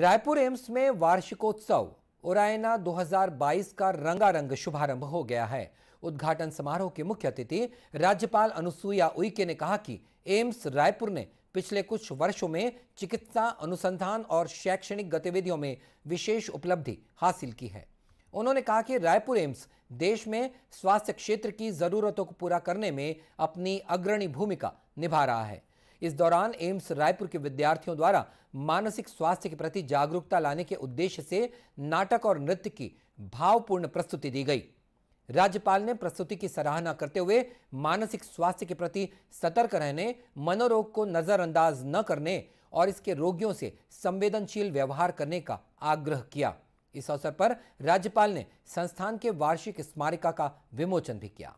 Raipur AIIMS में वार्षिकोत्सव ओरायना 2022 का रंगारंग शुभारंभ हो गया है उद्घाटन समारोह के मुख्य अतिथि राज्यपाल अनुसुईया उइके ने कहा कि एम्स रायपुर ने पिछले कुछ वर्षों में चिकित्सा अनुसंधान और शैक्षणिक गतिविधियों में विशेष उपलब्धि हासिल की है उन्होंने कहा कि रायपुर एम्स देश में स्वास्थ्य क्षेत्र की जरूरतों को पूरा करने में अपनी अग्रणी भूमिका निभा रहा है इस दौरान एम्स रायपुर के विद्यार्थियों द्वारा मानसिक स्वास्थ्य के प्रति जागरूकता लाने के उद्देश्य से नाटक और नृत्य की भावपूर्ण प्रस्तुति दी गई राज्यपाल ने प्रस्तुति की सराहना करते हुए मानसिक स्वास्थ्य के प्रति सतर्क रहने मनोरोग को नजरअंदाज न करने और इसके रोगियों से संवेदनशील व्यवहार करने का आग्रह किया इस अवसर पर राज्यपाल ने संस्थान के वार्षिक स्मारिका का विमोचन भी किया